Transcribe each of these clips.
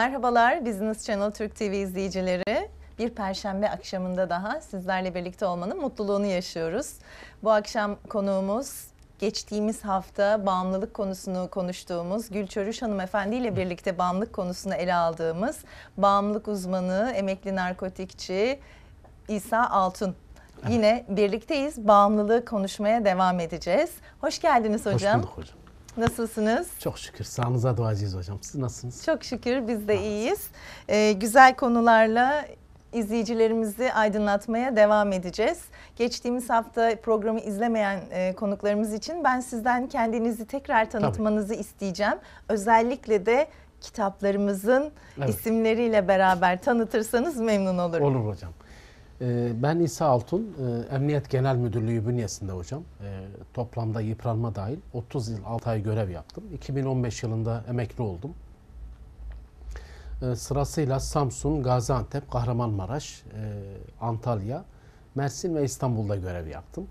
Merhabalar Business Channel Türk TV izleyicileri. Bir perşembe akşamında daha sizlerle birlikte olmanın mutluluğunu yaşıyoruz. Bu akşam konuğumuz geçtiğimiz hafta bağımlılık konusunu konuştuğumuz Gül Çörüş Efendi ile birlikte bağımlılık konusunu ele aldığımız bağımlılık uzmanı, emekli narkotikçi İsa Altun Yine birlikteyiz. Bağımlılığı konuşmaya devam edeceğiz. Hoş geldiniz hocam. Hoş bulduk hocam. Nasılsınız? Çok şükür. Sağınıza dua duacıyız hocam. Siz nasılsınız? Çok şükür biz de iyiyiz. Ee, güzel konularla izleyicilerimizi aydınlatmaya devam edeceğiz. Geçtiğimiz hafta programı izlemeyen e, konuklarımız için ben sizden kendinizi tekrar tanıtmanızı Tabii. isteyeceğim. Özellikle de kitaplarımızın evet. isimleriyle beraber tanıtırsanız memnun olurum. Olur hocam. Ee, ben İsa Altun, e, Emniyet Genel Müdürlüğü bünyesinde hocam. E, toplamda yıpranma dahil 30 yıl 6 ay görev yaptım. 2015 yılında emekli oldum. E, sırasıyla Samsun, Gaziantep, Kahramanmaraş, Antalya, Mersin ve İstanbul'da görev yaptım.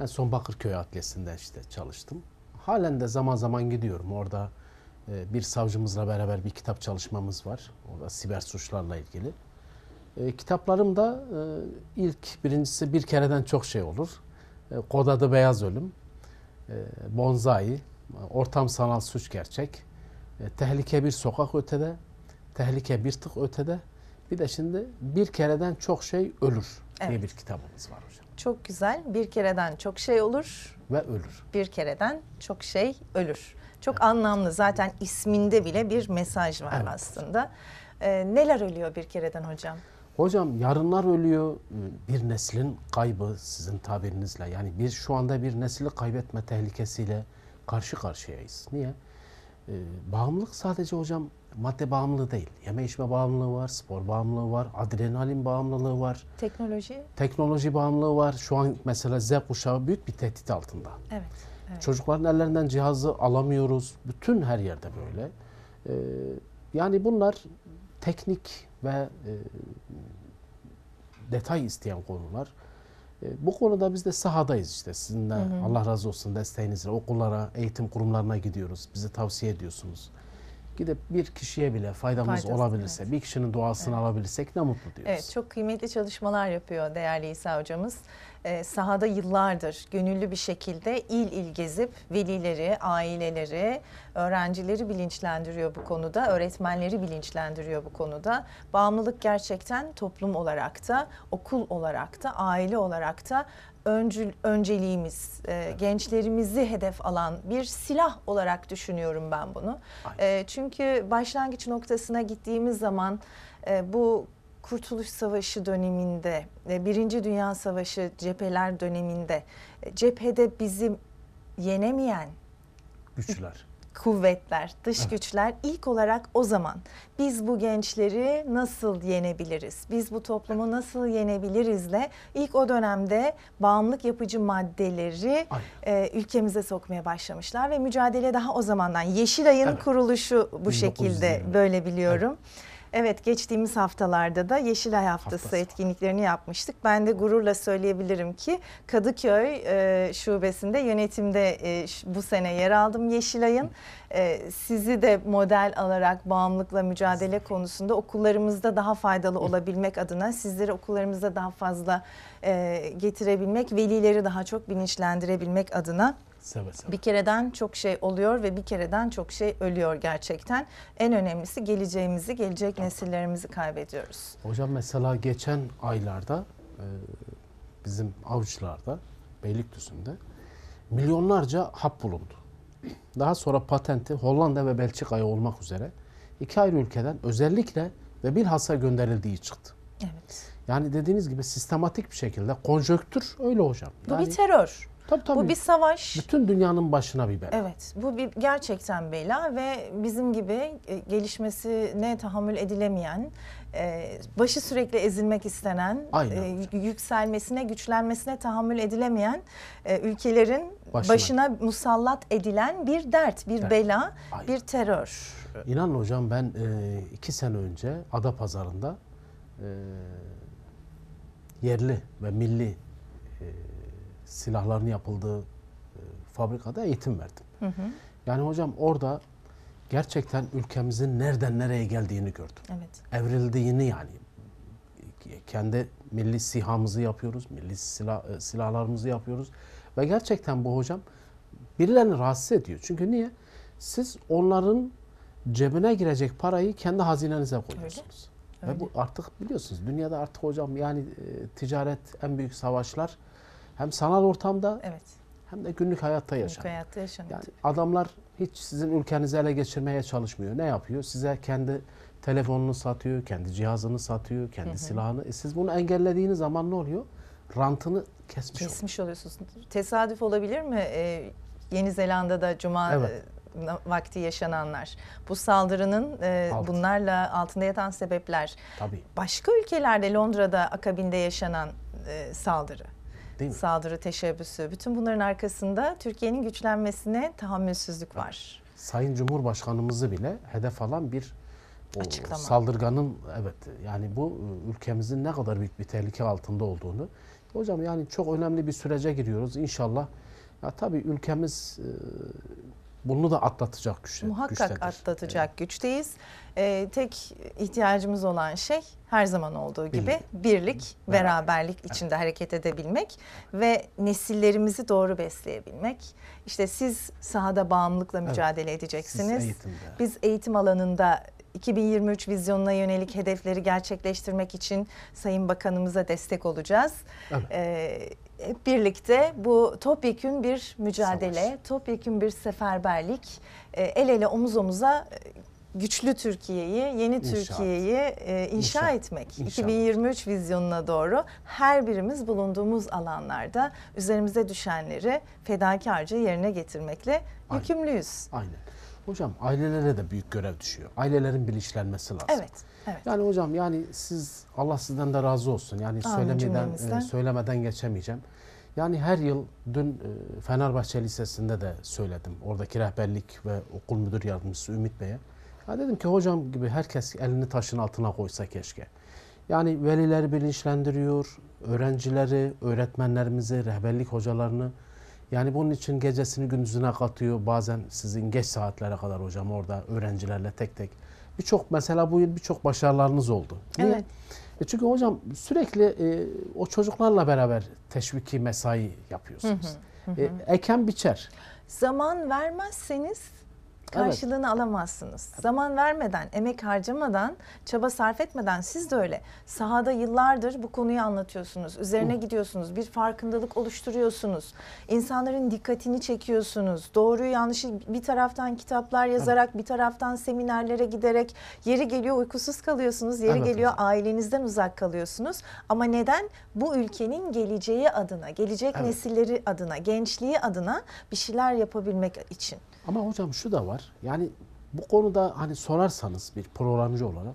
En son Bakırköy Adliyesi'nde işte çalıştım. Halen de zaman zaman gidiyorum. Orada bir savcımızla beraber bir kitap çalışmamız var. Orada siber suçlarla ilgili. E, da e, ilk birincisi bir kereden çok şey olur. E, Kod Beyaz Ölüm, e, Bonzai, Ortam Sanal Suç Gerçek, e, Tehlike Bir Sokak Ötede, Tehlike Bir Tık Ötede, bir de şimdi bir kereden çok şey ölür evet. bir kitabımız var hocam. Çok güzel. Bir kereden çok şey olur. Ve ölür. Bir kereden çok şey ölür. Çok evet. anlamlı. Zaten isminde bile bir mesaj var evet. aslında. Ee, neler ölüyor bir kereden hocam? Hocam yarınlar ölüyor bir neslin kaybı sizin tabirinizle. Yani biz şu anda bir nesli kaybetme tehlikesiyle karşı karşıyayız. Niye? Ee, bağımlılık sadece hocam madde bağımlılığı değil. Yeme içme bağımlılığı var, spor bağımlılığı var, adrenalin bağımlılığı var. Teknoloji? Teknoloji bağımlılığı var. Şu an mesela Z kuşağı büyük bir tehdit altında. Evet. evet. Çocukların ellerinden cihazı alamıyoruz. Bütün her yerde böyle. Ee, yani bunlar teknik ve e, detay isteyen konular. E, bu konuda biz de sahadayız işte. Sizin de hı hı. Allah razı olsun desteğinizle okullara, eğitim kurumlarına gidiyoruz. Bizi tavsiye ediyorsunuz. Gidip bir kişiye bile faydamız Faydası, olabilirse, evet. bir kişinin duasını evet. alabilirsek ne mutlu diyoruz. Evet, çok kıymetli çalışmalar yapıyor değerli İsa hocamız e, sahada yıllardır gönüllü bir şekilde il il gezip velileri, aileleri, öğrencileri bilinçlendiriyor bu konuda, öğretmenleri bilinçlendiriyor bu konuda. Bağımlılık gerçekten toplum olarak da, okul olarak da, aile olarak da öncül, önceliğimiz, e, gençlerimizi hedef alan bir silah olarak düşünüyorum ben bunu. E, çünkü başlangıç noktasına gittiğimiz zaman e, bu Kurtuluş Savaşı döneminde, e, Birinci Dünya Savaşı cepheler döneminde e, cephede bizi yenemeyen güçler, kuvvetler, dış evet. güçler ilk olarak o zaman biz bu gençleri nasıl yenebiliriz? Biz bu toplumu nasıl yenebilirizle ilk o dönemde bağımlılık yapıcı maddeleri e, ülkemize sokmaya başlamışlar ve mücadele daha o zamandan Yeşilay'ın evet. kuruluşu bu 1920. şekilde böyle biliyorum. Evet. Evet geçtiğimiz haftalarda da Yeşilay Haftası, Haftası etkinliklerini yapmıştık. Ben de gururla söyleyebilirim ki Kadıköy e, Şubesi'nde yönetimde e, bu sene yer aldım Yeşilay'ın. E, sizi de model alarak bağımlılıkla mücadele konusunda okullarımızda daha faydalı olabilmek adına sizleri okullarımızda daha fazla e, getirebilmek, velileri daha çok bilinçlendirebilmek adına Seve seve. Bir kereden çok şey oluyor ve bir kereden çok şey ölüyor gerçekten. En önemlisi geleceğimizi, gelecek nesillerimizi kaybediyoruz. Hocam mesela geçen aylarda e, bizim avcılarda, Beylikdüzü'nde milyonlarca hap bulundu. Daha sonra patenti Hollanda ve Belçika'ya olmak üzere iki ayrı ülkeden özellikle ve bilhassa gönderildiği çıktı. Evet. Yani dediğiniz gibi sistematik bir şekilde konjöktür öyle hocam. Bu yani, bir terör. Tabii, tabii. Bu bir savaş. Bütün dünyanın başına bir bela. Evet. Bu bir gerçekten bela ve bizim gibi e, gelişmesine tahammül edilemeyen, e, başı sürekli ezilmek istenen, Aynen. E, yükselmesine, güçlenmesine tahammül edilemeyen ülkelerin başına, başına musallat edilen bir dert, bir dert. bela, Aynen. bir terör. İnan hocam ben iki sene önce Ada Pazarında yerli ve milli silahların yapıldığı e, fabrikada eğitim verdim. Hı hı. Yani hocam orada gerçekten ülkemizin nereden nereye geldiğini gördüm. Evet. Evrildiğini yani. Kendi milli sihamızı yapıyoruz, milli silah, e, silahlarımızı yapıyoruz. Ve gerçekten bu hocam birilerini rahatsız ediyor. Çünkü niye? Siz onların cebine girecek parayı kendi hazinenize koyuyorsunuz. Öyle. Öyle. Ve bu artık biliyorsunuz dünyada artık hocam yani e, ticaret en büyük savaşlar hem sanal ortamda evet. hem de günlük hayatta yaşam. Günlük hayatta yaşam. Yani adamlar hiç sizin ülkenizi ele geçirmeye çalışmıyor. Ne yapıyor? Size kendi telefonunu satıyor, kendi cihazını satıyor, kendi hı hı. silahını. E siz bunu engellediğiniz zaman ne oluyor? Rantını kesmiş, kesmiş oluyorsunuz. Tesadüf olabilir mi? Ee, Yeni Zelanda'da cuma evet. E, vakti yaşananlar. Bu saldırının e, Alt. bunlarla altında yatan sebepler. Tabii. Başka ülkelerde Londra'da akabinde yaşanan e, saldırı. Değil mi? Saldırı teşebbüsü. Bütün bunların arkasında Türkiye'nin güçlenmesine tahammülsüzlük var. Sayın Cumhurbaşkanımızı bile hedef alan bir o Açıklama. saldırganın evet yani bu ıı, ülkemizin ne kadar büyük bir tehlike altında olduğunu. Hocam yani çok önemli bir sürece giriyoruz. inşallah ya tabii ülkemiz ıı, bunu da atlatacak güçte. Muhakkak güçtedir. atlatacak evet. güçteyiz. Ee, tek ihtiyacımız olan şey her zaman olduğu gibi birlik, birlik beraberlik evet. içinde hareket edebilmek ve nesillerimizi doğru besleyebilmek. İşte siz sahada bağımlılıkla evet. mücadele edeceksiniz. Siz Biz eğitim alanında 2023 vizyonuna yönelik hedefleri gerçekleştirmek için Sayın Bakanımıza destek olacağız. Evet. Ee, hep birlikte bu topyekün bir mücadele, Savaş. topyekün bir seferberlik, e, el ele omuz omuza e, güçlü Türkiye'yi, yeni Türkiye'yi e, inşa, inşa etmek. İnşa. 2023 vizyonuna doğru her birimiz bulunduğumuz alanlarda üzerimize düşenleri fedakarca yerine getirmekle Aynen. yükümlüyüz. Aynen. Hocam ailelere de büyük görev düşüyor. Ailelerin bilinçlenmesi lazım. Evet. Evet. Yani hocam yani siz Allah sizden de razı olsun. Yani Amin söylemeden e, söylemeden geçemeyeceğim. Yani her yıl dün e, Fenerbahçe Lisesi'nde de söyledim. Oradaki rehberlik ve okul müdür yardımcısı Ümit Bey'e. Ya dedim ki hocam gibi herkes elini taşın altına koysa keşke. Yani velileri bilinçlendiriyor, öğrencileri, öğretmenlerimizi, rehberlik hocalarını. Yani bunun için gecesini gündüzüne katıyor. Bazen sizin geç saatlere kadar hocam orada öğrencilerle tek tek birçok mesela bu yıl birçok başarılarınız oldu. Niye? Evet. E çünkü hocam sürekli e, o çocuklarla beraber teşviki mesai yapıyorsunuz. Hı hı, hı. E, eken biçer. Zaman vermezseniz karşılığını evet. alamazsınız. Zaman vermeden, emek harcamadan, çaba sarf etmeden siz de öyle sahada yıllardır bu konuyu anlatıyorsunuz. Üzerine gidiyorsunuz. Bir farkındalık oluşturuyorsunuz. İnsanların dikkatini çekiyorsunuz. Doğruyu yanlışı bir taraftan kitaplar yazarak, evet. bir taraftan seminerlere giderek yeri geliyor uykusuz kalıyorsunuz, yeri evet. geliyor ailenizden uzak kalıyorsunuz. Ama neden? Bu ülkenin geleceği adına, gelecek evet. nesilleri adına, gençliği adına bir şeyler yapabilmek için. Ama hocam şu da var var. Yani bu konuda hani sorarsanız bir programcı olarak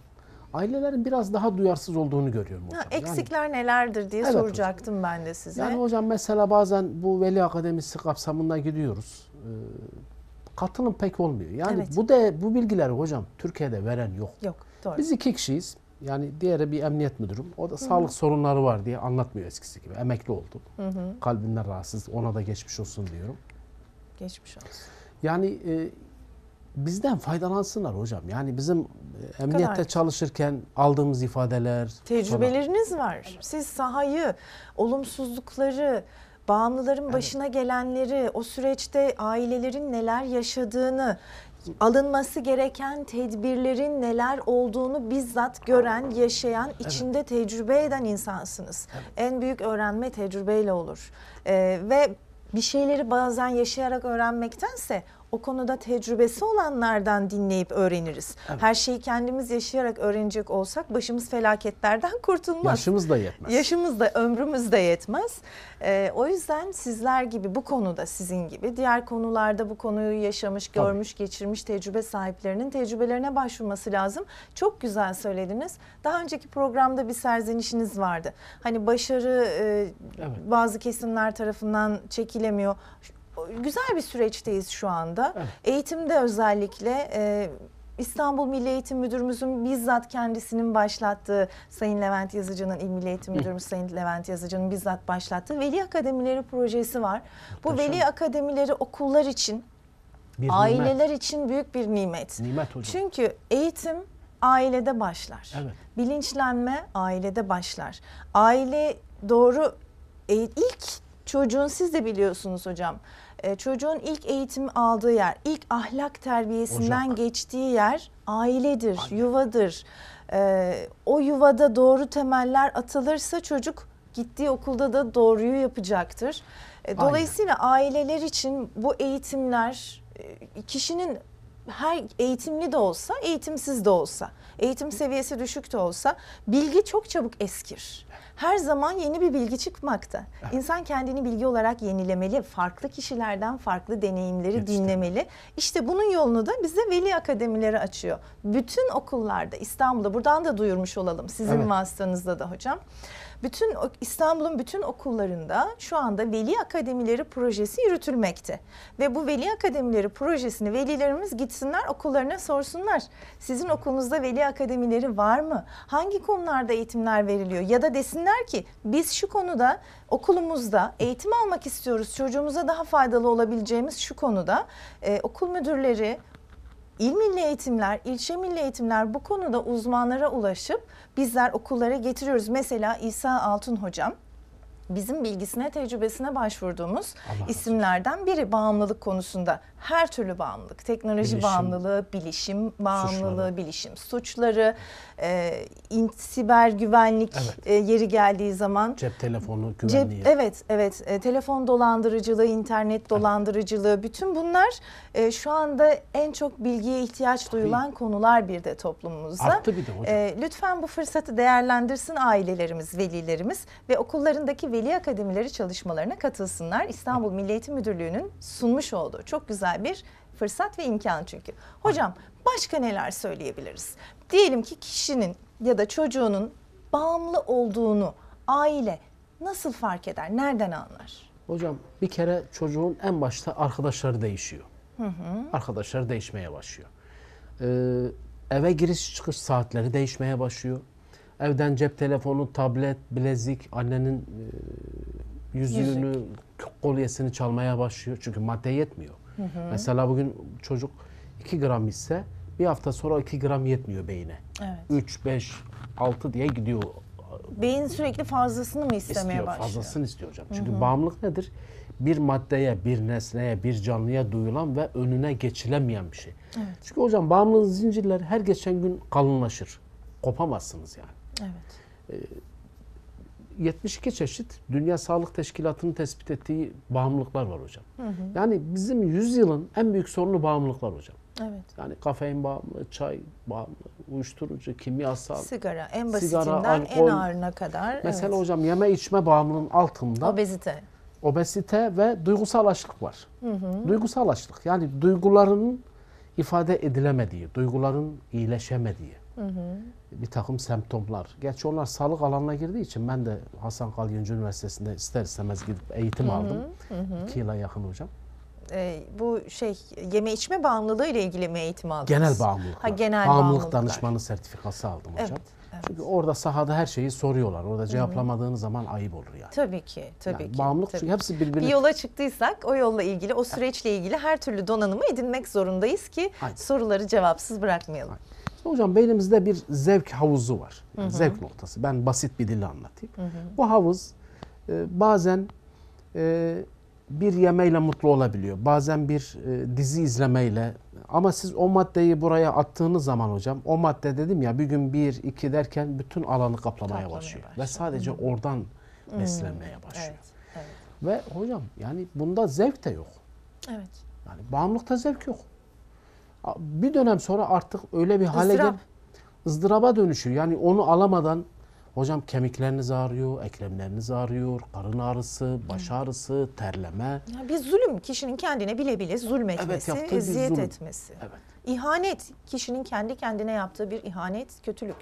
ailelerin biraz daha duyarsız olduğunu görüyorum hocam. Ha, eksikler yani, nelerdir diye evet soracaktım hocam. ben de size. Yani hocam mesela bazen bu veli akademisi kapsamında gidiyoruz. Ee, katılım pek olmuyor. Yani evet. bu de bu bilgileri hocam Türkiye'de veren yok. Yok. Doğru. Biz iki kişiyiz. Yani diğeri bir emniyet müdürüm. O da Hı-hı. sağlık sorunları var diye anlatmıyor eskisi gibi. Emekli oldum Hı-hı. Kalbinden rahatsız. Ona da geçmiş olsun diyorum. Geçmiş olsun. Yani e, bizden faydalansınlar hocam. Yani bizim e, emniyette kadar. çalışırken aldığımız ifadeler. Tecrübeleriniz falan. var. Siz sahayı, olumsuzlukları, bağımlıların evet. başına gelenleri, o süreçte ailelerin neler yaşadığını, alınması gereken tedbirlerin neler olduğunu bizzat gören, yaşayan, içinde evet. tecrübe eden insansınız. Evet. En büyük öğrenme tecrübeyle olur. Ee, ve bir şeyleri bazen yaşayarak öğrenmektense o konuda tecrübesi olanlardan dinleyip öğreniriz. Evet. Her şeyi kendimiz yaşayarak öğrenecek olsak başımız felaketlerden kurtulmaz. Yaşımız da yetmez. Yaşımız da ömrümüz de yetmez. Ee, o yüzden sizler gibi bu konuda sizin gibi diğer konularda bu konuyu yaşamış, görmüş, Tabii. geçirmiş tecrübe sahiplerinin tecrübelerine başvurması lazım. Çok güzel söylediniz. Daha önceki programda bir serzenişiniz vardı. Hani başarı e, evet. bazı kesimler tarafından çekilemiyor güzel bir süreçteyiz şu anda. Eğitimde özellikle e, İstanbul Milli Eğitim Müdürümüzün bizzat kendisinin başlattığı Sayın Levent Yazıcı'nın İl Milli Eğitim Müdürümüz Sayın Levent Yazıcı'nın bizzat başlattığı Veli Akademileri projesi var. Bu Taşan. Veli Akademileri okullar için, bir aileler nimet. için büyük bir nimet. Nimet hocam. Çünkü eğitim ailede başlar. Evet. Bilinçlenme ailede başlar. Aile doğru e, ilk çocuğun siz de biliyorsunuz hocam e, çocuğun ilk eğitim aldığı yer, ilk ahlak terbiyesinden Ocak. geçtiği yer ailedir, Anne. yuvadır. E, o yuvada doğru temeller atılırsa çocuk gittiği okulda da doğruyu yapacaktır. E, dolayısıyla aileler için bu eğitimler e, kişinin her eğitimli de olsa, eğitimsiz de olsa, eğitim seviyesi düşük de olsa bilgi çok çabuk eskir her zaman yeni bir bilgi çıkmakta. İnsan kendini bilgi olarak yenilemeli, farklı kişilerden farklı deneyimleri evet, dinlemeli. İşte. bunun yolunu da bize veli akademileri açıyor. Bütün okullarda İstanbul'da buradan da duyurmuş olalım sizin evet. vasıtanızda da hocam. Bütün İstanbul'un bütün okullarında şu anda veli akademileri projesi yürütülmekte. Ve bu veli akademileri projesini velilerimiz gitsinler okullarına sorsunlar. Sizin okulunuzda veli akademileri var mı? Hangi konularda eğitimler veriliyor? Ya da desinler ki biz şu konuda okulumuzda eğitim almak istiyoruz. Çocuğumuza daha faydalı olabileceğimiz şu konuda e, okul müdürleri, İl milli eğitimler, ilçe milli eğitimler bu konuda uzmanlara ulaşıp bizler okullara getiriyoruz. Mesela İsa Altun hocam bizim bilgisine, tecrübesine başvurduğumuz Allah isimlerden biri bağımlılık konusunda her türlü bağımlılık, teknoloji bilişim, bağımlılığı, bilişim bağımlılığı, suçları. bilişim suçları, e, in, siber güvenlik evet. e, yeri geldiği zaman cep telefonu güvenliği. Cep, evet, evet. E, telefon dolandırıcılığı, internet dolandırıcılığı evet. bütün bunlar e, şu anda en çok bilgiye ihtiyaç duyulan Tabii. konular bir de toplumumuzda. Arttı bir de hocam. E, lütfen bu fırsatı değerlendirsin ailelerimiz, velilerimiz ve okullarındaki veli akademileri çalışmalarına katılsınlar. İstanbul evet. Milli Eğitim Müdürlüğü'nün sunmuş olduğu çok güzel güzel bir fırsat ve imkan çünkü. Hocam başka neler söyleyebiliriz? Diyelim ki kişinin ya da çocuğunun bağımlı olduğunu aile nasıl fark eder? Nereden anlar? Hocam bir kere çocuğun en başta arkadaşları değişiyor. Hı hı. Arkadaşları değişmeye başlıyor. Ee, eve giriş çıkış saatleri değişmeye başlıyor. Evden cep telefonu, tablet, bilezik, annenin e, yüzüğünü, kolyesini çalmaya başlıyor. Çünkü madde yetmiyor. Hı Mesela bugün çocuk 2 gram ise bir hafta sonra 2 gram yetmiyor beyine. Evet. 3, 5, 6 diye gidiyor. Beyin sürekli fazlasını mı istemeye istiyor, başlıyor? Fazlasını istiyor hocam. Çünkü hı hı. bağımlılık nedir? Bir maddeye, bir nesneye, bir canlıya duyulan ve önüne geçilemeyen bir şey. Evet. Çünkü hocam bağımlılık zincirleri her geçen gün kalınlaşır. Kopamazsınız yani. Evet. Ee, 72 çeşit Dünya Sağlık Teşkilatı'nın tespit ettiği bağımlılıklar var hocam. Hı hı. Yani bizim yüzyılın en büyük sorunu bağımlılıklar hocam. Evet. Yani kafein bağımlı, çay bağımlı, uyuşturucu, kimyasal, sigara, en basitinden sigara, alkol, en ağırına kadar. Mesela evet. hocam yeme içme bağımlılığının altında obezite. Obezite ve duygusal açlık var. Hı hı. Duygusal açlık yani duyguların ifade edilemediği, duyguların iyileşemediği, Hı Bir takım semptomlar. Gerçi onlar sağlık alanına girdiği için ben de Hasan Kalyoncu Üniversitesi'nde ister istemez gidip eğitim hı hı. aldım. Hı hı. İki yıla yakın hocam e, bu şey yeme içme bağımlılığı ile ilgili mi eğitim aldınız? Genel bağımlılık. genel bağımlılık danışmanı sertifikası aldım hocam. Evet, evet. Çünkü orada sahada her şeyi soruyorlar. Orada cevaplamadığınız zaman ayıp olur yani. Tabii ki, tabii yani ki. Bağımlılık tabii. çünkü hepsi birbirine. Bir yola çıktıysak o yolla ilgili, o süreçle ilgili her türlü donanımı edinmek zorundayız ki Aynen. soruları cevapsız bırakmayalım. Aynen. Şimdi hocam beynimizde bir zevk havuzu var. Yani Zevk noktası. Ben basit bir dille anlatayım. Hı hı. Bu havuz e, bazen e, bir yemeyle mutlu olabiliyor. Bazen bir e, dizi izlemeyle. Ama siz o maddeyi buraya attığınız zaman hocam o madde dedim ya bir gün bir iki derken bütün alanı kaplamaya, başlıyor. başlıyor. Ve sadece Hı. oradan beslenmeye başlıyor. Evet, evet. Ve hocam yani bunda zevk de yok. Evet. Yani bağımlılıkta zevk yok. Bir dönem sonra artık öyle bir hale Izdırap. gel ızdıraba dönüşür. Yani onu alamadan hocam kemikleriniz ağrıyor, eklemleriniz ağrıyor, karın ağrısı, baş ağrısı, terleme. Ya bir zulüm kişinin kendine bile bile zulmetmesi, evet, eziyet zulüm. etmesi. Evet. İhanet kişinin kendi kendine yaptığı bir ihanet, kötülük.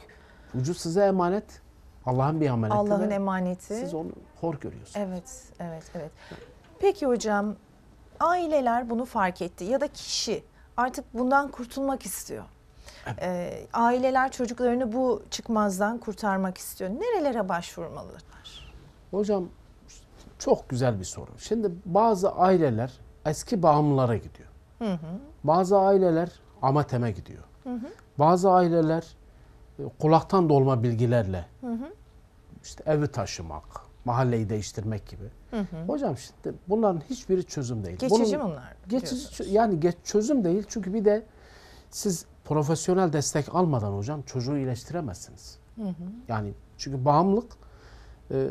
Vücut size emanet. Allah'ın bir emaneti. Allah'ın emaneti. Siz onu hor görüyorsunuz. Evet, evet, evet. Peki hocam aileler bunu fark etti ya da kişi artık bundan kurtulmak istiyor. E, aileler çocuklarını bu çıkmazdan kurtarmak istiyor. Nerelere başvurmalılar? Hocam çok güzel bir soru. Şimdi bazı aileler eski bağımlılara gidiyor. Hı hı. Bazı aileler amateme gidiyor. Hı hı. Bazı aileler e, kulaktan dolma bilgilerle hı hı. işte evi taşımak, mahalleyi değiştirmek gibi. Hı hı. Hocam şimdi bunların hiçbiri çözüm değil. Geçici Bunun, bunlar. Geçici yani geç çözüm değil çünkü bir de siz profesyonel destek almadan hocam çocuğu iyileştiremezsiniz. Hı hı. Yani çünkü bağımlılık e,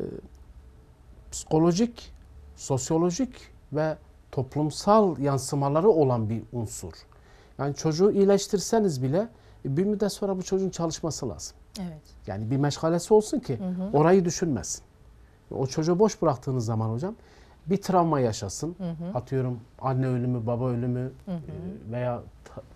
psikolojik, sosyolojik ve toplumsal yansımaları olan bir unsur. Yani çocuğu iyileştirseniz bile e, bir müddet sonra bu çocuğun çalışması lazım. Evet. Yani bir meşgalesi olsun ki hı hı. orayı düşünmesin. O çocuğu boş bıraktığınız zaman hocam bir travma yaşasın. Hı hı. Atıyorum anne ölümü, baba ölümü hı hı. E, veya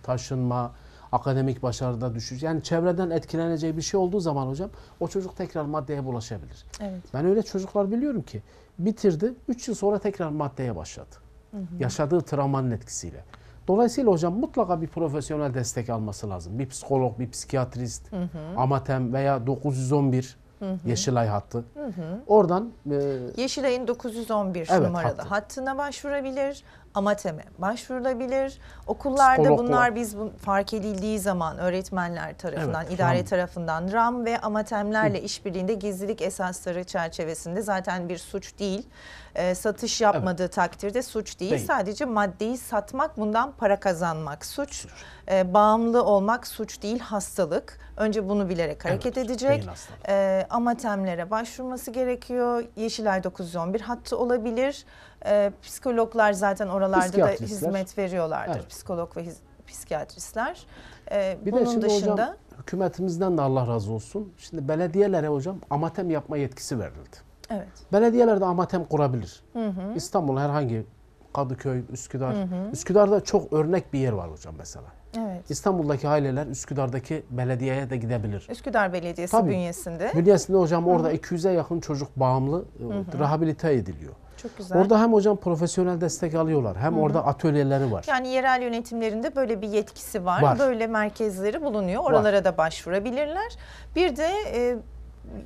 taşınma, akademik başarıda düşüş. Yani çevreden etkileneceği bir şey olduğu zaman hocam o çocuk tekrar maddeye bulaşabilir. Evet. Ben öyle çocuklar biliyorum ki bitirdi, 3 yıl sonra tekrar maddeye başladı. Hı hı. Yaşadığı travmanın etkisiyle. Dolayısıyla hocam mutlaka bir profesyonel destek alması lazım. Bir psikolog, bir psikiyatrist, hı hı. amatem veya 911 Hı hı. Yeşilay hattı. Hı hı. Oradan e, Yeşilay'ın 911 evet, numaralı hattı. hattına başvurabilir. Amatem'e başvurulabilir. Okullarda Psikologlar. bunlar biz bu, fark edildiği zaman öğretmenler tarafından, evet, idare RAM. tarafından RAM ve Amatem'lerle işbirliğinde gizlilik esasları çerçevesinde zaten bir suç değil e, satış yapmadığı evet. takdirde suç değil. değil. Sadece maddeyi satmak bundan para kazanmak suç. E, bağımlı olmak suç değil hastalık. Önce bunu bilerek hareket evet, edecek. E, amatemlere başvurması gerekiyor. Yeşilay 911 hattı olabilir. E, psikologlar zaten oralarda da hizmet veriyorlardır. Evet. Psikolog ve psikiyatristler. Ee, bir bunun de şimdi dışında hocam, hükümetimizden de Allah razı olsun. Şimdi belediyelere hocam amatem yapma yetkisi verildi. Evet. Belediyeler de amatem kurabilir. Hı hı. İstanbul herhangi Kadıköy, Üsküdar. Hı hı. Üsküdar'da çok örnek bir yer var hocam mesela. Evet. İstanbul'daki aileler Üsküdar'daki belediyeye de gidebilir. Üsküdar Belediyesi Tabii, bünyesinde. Bünyesinde hocam orada 200'e yakın çocuk bağımlı hı e, hı. rehabilite ediliyor. Çok güzel. Orada hem hocam profesyonel destek alıyorlar hem Hı-hı. orada atölyeleri var. Yani yerel yönetimlerinde böyle bir yetkisi var. var. Böyle merkezleri bulunuyor. Oralara var. da başvurabilirler. Bir de e,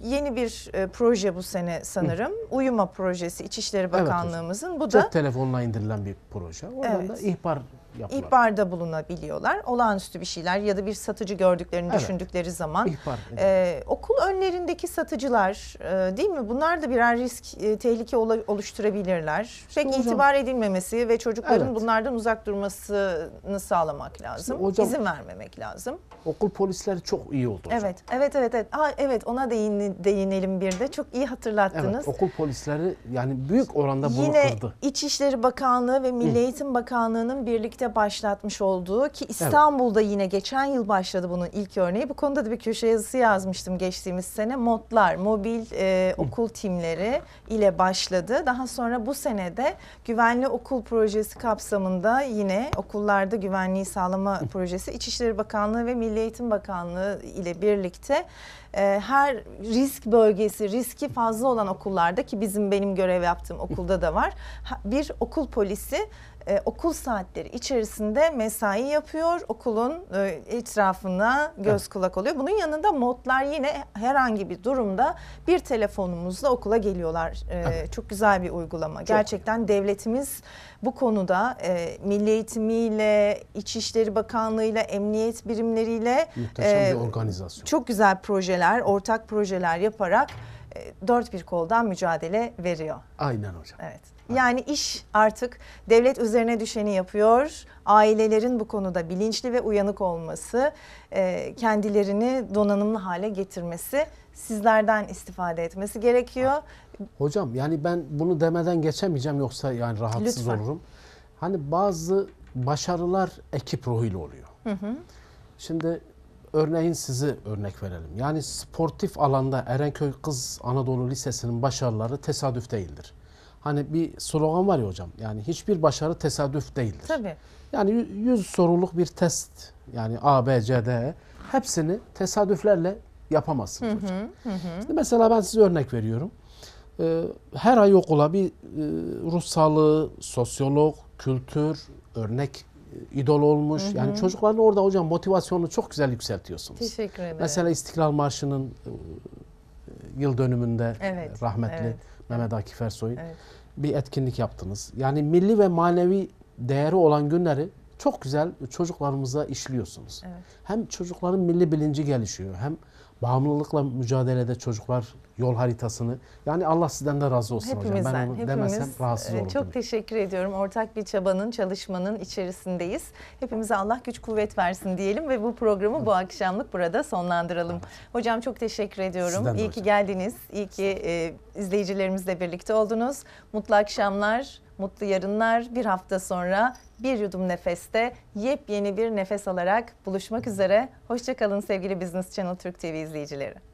yeni bir e, proje bu sene sanırım. Hı. Uyuma projesi İçişleri Bakanlığımızın. Evet, bu da cep telefonuna indirilen bir proje. Oradan evet. da ihbar yapılar. İhbarda bulunabiliyorlar. Olağanüstü bir şeyler ya da bir satıcı gördüklerini evet. düşündükleri zaman. İhbar. E, okul önlerindeki satıcılar e, değil mi? Bunlar da birer risk, e, tehlike ola, oluşturabilirler. Pek işte itibar edilmemesi ve çocukların evet. bunlardan uzak durmasını sağlamak lazım. İşte hocam, İzin vermemek lazım. Okul polisleri çok iyi oldu hocam. Evet, evet, evet. evet. Aa, evet ona değin, değinelim bir de. Çok iyi hatırlattınız. Evet, okul polisleri yani büyük oranda bunu Yine kırdı. Yine İçişleri Bakanlığı ve Milli Hı. Eğitim Bakanlığı'nın birlikte birlikte başlatmış olduğu ki İstanbul'da evet. yine geçen yıl başladı bunun ilk örneği. Bu konuda da bir köşe yazısı yazmıştım geçtiğimiz sene. Modlar, mobil e, okul timleri ile başladı. Daha sonra bu senede güvenli okul projesi kapsamında yine okullarda güvenliği sağlama projesi İçişleri Bakanlığı ve Milli Eğitim Bakanlığı ile birlikte e, her risk bölgesi, riski fazla olan okullarda ki bizim benim görev yaptığım okulda da var. Bir okul polisi e, okul saatleri içerisinde mesai yapıyor. Okulun e, etrafına göz kulak oluyor. Bunun yanında modlar yine herhangi bir durumda bir telefonumuzla okula geliyorlar. E, çok güzel bir uygulama. Çok. Gerçekten devletimiz bu konuda e, Milli Eğitimiyle, İçişleri Bakanlığıyla, emniyet birimleriyle e, bir organizasyon. çok güzel projeler, ortak projeler yaparak e, dört bir koldan mücadele veriyor. Aynen hocam. Evet. Yani iş artık devlet üzerine düşeni yapıyor. Ailelerin bu konuda bilinçli ve uyanık olması, e, kendilerini donanımlı hale getirmesi, sizlerden istifade etmesi gerekiyor. Hocam yani ben bunu demeden geçemeyeceğim yoksa yani rahatsız Lütfen. olurum. Hani bazı başarılar ekip ruhuyla oluyor. Hı hı. Şimdi örneğin sizi örnek verelim. Yani sportif alanda Erenköy Kız Anadolu Lisesi'nin başarıları tesadüf değildir. Hani bir slogan var ya hocam. Yani hiçbir başarı tesadüf değildir. Tabii. Yani 100 soruluk bir test yani A, B, C, D e, hepsini tesadüflerle yapamazsınız hı hı, hocam. Hı Şimdi mesela ben size örnek veriyorum. Ee, her ay okula bir e, ruh sağlığı, sosyolog, kültür, örnek idol olmuş. Hı hı. Yani çocukların orada hocam motivasyonunu çok güzel yükseltiyorsunuz. Teşekkür ederim. Mesela İstiklal Marşı'nın e, e, yıl dönümünde e, evet, rahmetli evet. Mehmet Akif Ersoy'un evet. bir etkinlik yaptınız. Yani milli ve manevi değeri olan günleri çok güzel çocuklarımıza işliyorsunuz. Evet. Hem çocukların milli bilinci gelişiyor hem bağımlılıkla mücadelede çocuklar yol haritasını. Yani Allah sizden de razı olsun hepimizden, hocam. Ben onu hepimiz, demesem e, rahatsız olurum. Çok teşekkür ediyorum. Ortak bir çabanın, çalışmanın içerisindeyiz. Hepimize Allah güç kuvvet versin diyelim ve bu programı bu akşamlık burada sonlandıralım. Hocam çok teşekkür ediyorum. Sizden iyi ki hocam. geldiniz. İyi ki e, izleyicilerimizle birlikte oldunuz. Mutlu akşamlar, mutlu yarınlar. Bir hafta sonra bir yudum nefeste yepyeni bir nefes alarak buluşmak üzere. Hoşçakalın sevgili Business Channel Türk TV izleyicileri.